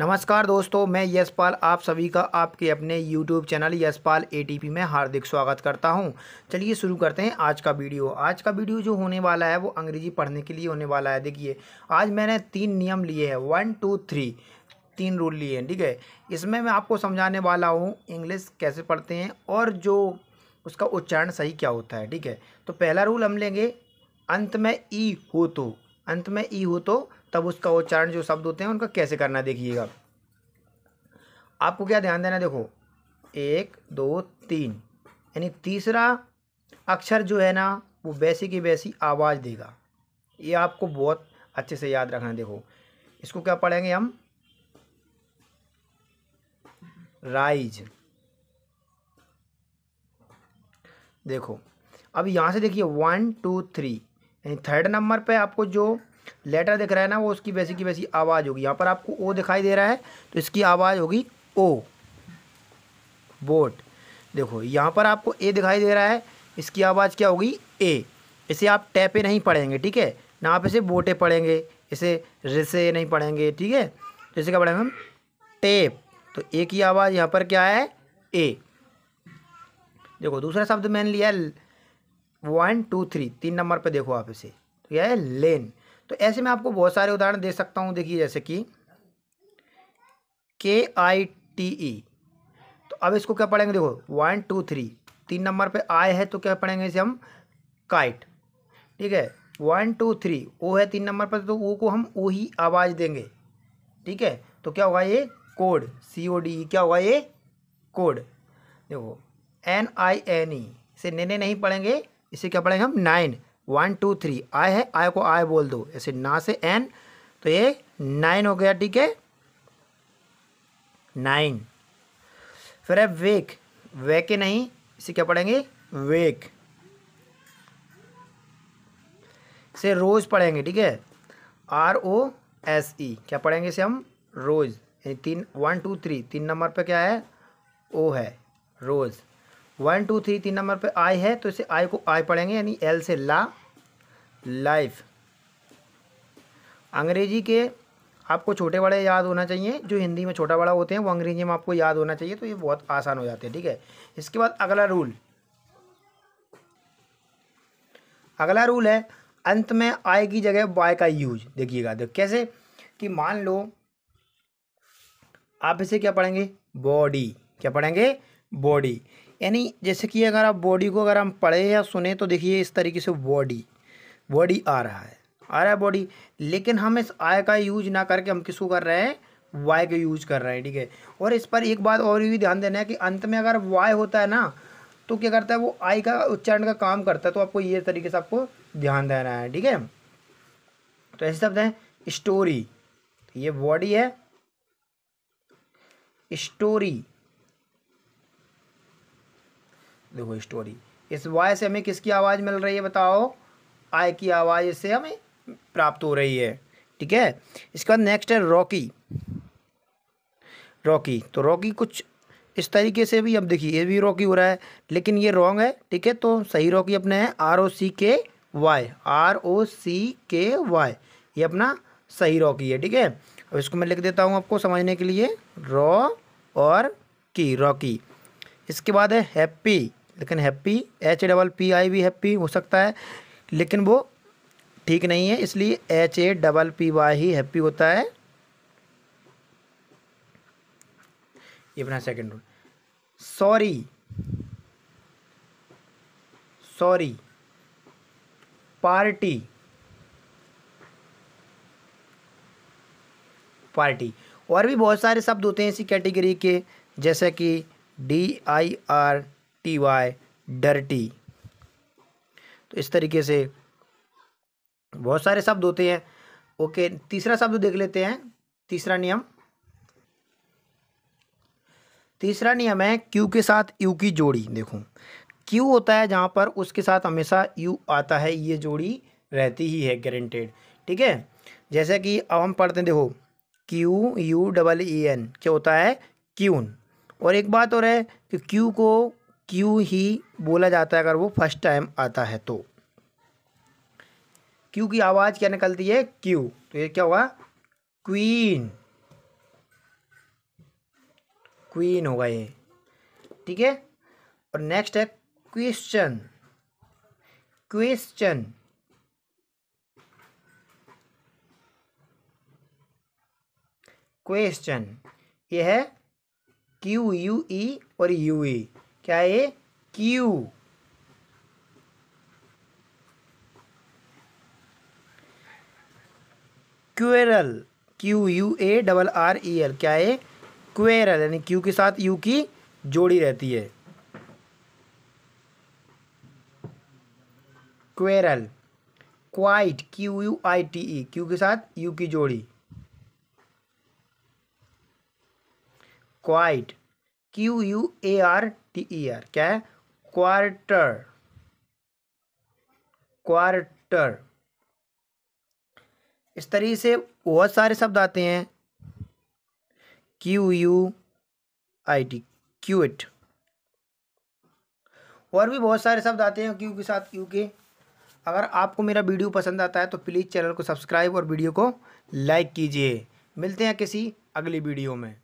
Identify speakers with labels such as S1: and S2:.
S1: नमस्कार दोस्तों मैं यशपाल आप सभी का आपके अपने यूट्यूब चैनल यशपाल एटीपी में हार्दिक स्वागत करता हूं चलिए शुरू करते हैं आज का वीडियो आज का वीडियो जो होने वाला है वो अंग्रेजी पढ़ने के लिए होने वाला है देखिए आज मैंने तीन नियम लिए हैं वन टू थ्री तीन रूल लिए हैं ठीक है इसमें मैं आपको समझाने वाला हूँ इंग्लिश कैसे पढ़ते हैं और जो उसका उच्चारण सही क्या होता है ठीक है तो पहला रूल हम लेंगे अंत में ई हो तो अंत में ई हो तो तब उसका उच्चारण जो शब्द होते हैं उनका कैसे करना देखिएगा आपको क्या ध्यान देना देखो एक दो तीन यानी तीसरा अक्षर जो है ना वो वैसी की वैसी आवाज़ देगा ये आपको बहुत अच्छे से याद रखना देखो इसको क्या पढ़ेंगे हम राइज देखो अब यहाँ से देखिए वन टू थ्री यानी थर्ड नंबर पे आपको जो लेटर दिख रहा है ना वो उसकी वैसी की वैसी आवाज़ होगी यहाँ पर आपको ओ दिखाई दे रहा है तो इसकी आवाज़ होगी ओ बोट देखो यहाँ पर आपको ए दिखाई दे रहा है इसकी आवाज़ क्या होगी ए इसे आप टैपे नहीं पढ़ेंगे ठीक है ना आप इसे बोटे पढ़ेंगे इसे रिसे नहीं पढ़ेंगे ठीक है तो इसे क्या पढ़ेंगे हम टेप तो ए की आवाज़ यहाँ पर क्या है ए देखो दूसरा शब्द मैंने लिया वन टू थ्री तीन नंबर पे देखो आप इसे तो क्या है लेन तो ऐसे में आपको बहुत सारे उदाहरण दे सकता हूँ देखिए जैसे कि के आई टी ई तो अब इसको क्या पढ़ेंगे देखो वन टू थ्री तीन नंबर पे आई है तो क्या पढ़ेंगे इसे हम काइट ठीक है वन टू थ्री ओ है तीन नंबर पर तो ओ को हम ओ ही आवाज़ देंगे ठीक है तो क्या होगा ये कोड सी ओ डी क्या होगा ये कोड देखो एन आई एन ई इसे नेने नहीं पढ़ेंगे इसे क्या पढ़ेंगे हम nine one two three I है आय को आय बोल दो ऐसे ना से एन तो ये नाइन हो गया ठीक है नाइन फिर है वेक वे के नहीं इसे क्या पढ़ेंगे वेक इसे रोज़ पढ़ेंगे ठीक है आर ओ एस ई क्या पढ़ेंगे इसे हम रोज़ तीन वन टू थ्री तीन नंबर पे क्या है ओ है रोज़ वन टू थ्री तीन नंबर पे आई है तो इसे आई को आई पढ़ेंगे यानी एल से ला लाइफ अंग्रेजी के आपको छोटे बड़े याद होना चाहिए जो हिंदी में छोटा बड़ा होते हैं वो अंग्रेजी में आपको याद होना चाहिए तो ये बहुत आसान हो जाते हैं ठीक है इसके बाद अगला रूल अगला रूल है अंत में आय की जगह बाय का यूज देखिएगा देख कैसे कि मान लो आप इसे क्या पढ़ेंगे बॉडी क्या पढ़ेंगे बॉडी यानी जैसे कि अगर आप बॉडी को अगर हम पढ़े या सुने तो देखिए इस तरीके से बॉडी बॉडी आ रहा है आ रहा है बॉडी लेकिन हम इस आय का यूज ना करके हम किसको कर रहे हैं वाई का यूज कर रहे हैं ठीक है और इस पर एक बात और भी ध्यान देना है कि अंत में अगर वाई होता है ना तो क्या करता है वो आई का उच्चारण का काम करता है तो आपको ये तरीके से आपको ध्यान देना है ठीक है तो ऐसे शब्द हैं स्टोरी तो ये बॉडी है स्टोरी देखो स्टोरी इस वाय से हमें किसकी आवाज़ मिल रही है बताओ आय की आवाज़ से हमें प्राप्त हो रही है ठीक है इसके बाद नेक्स्ट है रॉकी रॉकी तो रॉकी कुछ इस तरीके से भी अब देखिए ये भी रॉकी हो रहा है लेकिन ये रॉन्ग है ठीक है तो सही रॉकी अपने हैं आर ओ सी के वाई आर ओ सी के वाई ये अपना सही रॉकी है ठीक है अब इसको मैं लिख देता हूँ आपको समझने के लिए रॉ और की रॉकी इसके बाद है हैप्पी लेकिन happy H double P I भी हैप्पी हो सकता है लेकिन वो ठीक नहीं है इसलिए H A double P Y ही हैप्पी होता है ये अपना second rule sorry sorry party party और भी बहुत सारे शब्द होते हैं इसी कैटेगरी के जैसे कि D I R T Y dirty तो इस तरीके से बहुत सारे शब्द होते हैं ओके तीसरा शब्द देख लेते हैं तीसरा नियम तीसरा नियम है क्यू के साथ यू की जोड़ी देखो क्यू होता है जहां पर उसके साथ हमेशा यू आता है ये जोड़ी रहती ही है गारंटेड ठीक है जैसे कि अब हम पढ़ते हैं देखो Q U double E N क्या होता है क्यून और एक बात और है कि क्यू को क्यू ही बोला जाता है अगर वो फर्स्ट टाइम आता है तो क्यू की आवाज़ क्या निकलती है क्यू तो ये क्या हुआ क्वीन क्वीन होगा ये ठीक है और नेक्स्ट है क्वेश्चन क्वेश्चन क्वेश्चन ये है क्यू यू ई और यू ई क्या है Q quarrel Q U A double R E L क्या है क्वेरल यानी क्यू के साथ यू की जोड़ी रहती है quarrel quite Q U I T E Q के साथ यू की जोड़ी quite Q U A R T E R क्या है क्वार्टर क्वार्टर इस तरीके से बहुत सारे शब्द आते हैं Q U I T cute और भी बहुत सारे शब्द आते हैं क्यू के साथ क्यू के अगर आपको मेरा वीडियो पसंद आता है तो प्लीज़ चैनल को सब्सक्राइब और वीडियो को लाइक कीजिए मिलते हैं किसी अगली वीडियो में